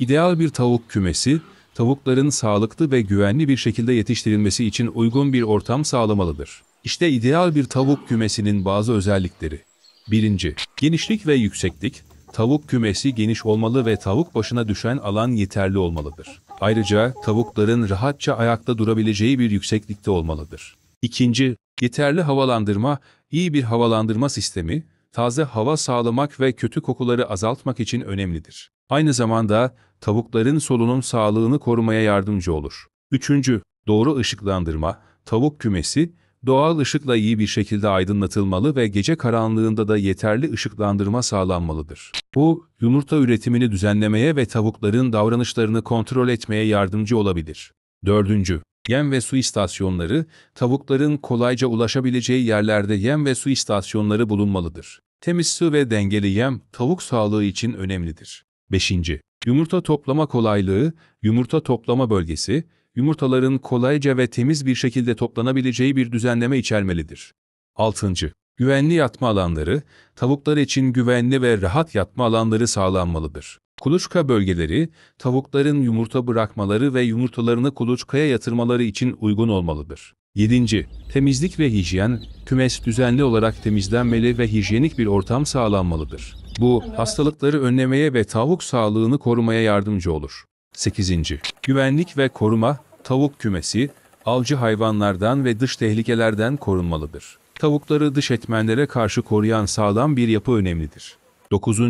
İdeal bir tavuk kümesi, tavukların sağlıklı ve güvenli bir şekilde yetiştirilmesi için uygun bir ortam sağlamalıdır. İşte ideal bir tavuk kümesinin bazı özellikleri. 1. Genişlik ve yükseklik. Tavuk kümesi geniş olmalı ve tavuk başına düşen alan yeterli olmalıdır. Ayrıca tavukların rahatça ayakta durabileceği bir yükseklikte olmalıdır. 2. Yeterli havalandırma, iyi bir havalandırma sistemi, taze hava sağlamak ve kötü kokuları azaltmak için önemlidir. Aynı zamanda tavukların solunum sağlığını korumaya yardımcı olur. Üçüncü, Doğru ışıklandırma, tavuk kümesi, doğal ışıkla iyi bir şekilde aydınlatılmalı ve gece karanlığında da yeterli ışıklandırma sağlanmalıdır. Bu, yumurta üretimini düzenlemeye ve tavukların davranışlarını kontrol etmeye yardımcı olabilir. Dördüncü, yem ve su istasyonları, tavukların kolayca ulaşabileceği yerlerde yem ve su istasyonları bulunmalıdır. Temiz su ve dengeli yem, tavuk sağlığı için önemlidir. 5. Yumurta toplama kolaylığı, yumurta toplama bölgesi, yumurtaların kolayca ve temiz bir şekilde toplanabileceği bir düzenleme içermelidir. 6. Güvenli yatma alanları, tavuklar için güvenli ve rahat yatma alanları sağlanmalıdır. Kuluçka bölgeleri, tavukların yumurta bırakmaları ve yumurtalarını kuluçkaya yatırmaları için uygun olmalıdır. 7. Temizlik ve hijyen, kümes düzenli olarak temizlenmeli ve hijyenik bir ortam sağlanmalıdır. Bu, hastalıkları önlemeye ve tavuk sağlığını korumaya yardımcı olur. 8. Güvenlik ve koruma, tavuk kümesi, avcı hayvanlardan ve dış tehlikelerden korunmalıdır. Tavukları dış etmenlere karşı koruyan sağlam bir yapı önemlidir. 9.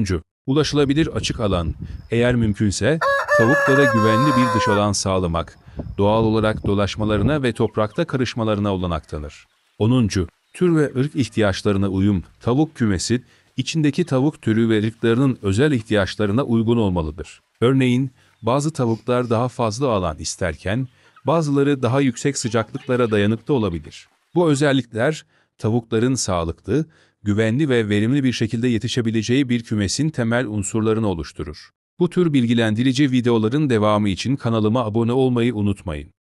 Ulaşılabilir açık alan, eğer mümkünse tavuklara güvenli bir dış alan sağlamak, doğal olarak dolaşmalarına ve toprakta karışmalarına olanak tanır. 10. Tür ve ırk ihtiyaçlarına uyum, tavuk kümesi, içindeki tavuk türü ve ırklarının özel ihtiyaçlarına uygun olmalıdır. Örneğin, bazı tavuklar daha fazla alan isterken, bazıları daha yüksek sıcaklıklara dayanıklı olabilir. Bu özellikler, tavukların sağlıklı güvenli ve verimli bir şekilde yetişebileceği bir kümesin temel unsurlarını oluşturur. Bu tür bilgilendirici videoların devamı için kanalıma abone olmayı unutmayın.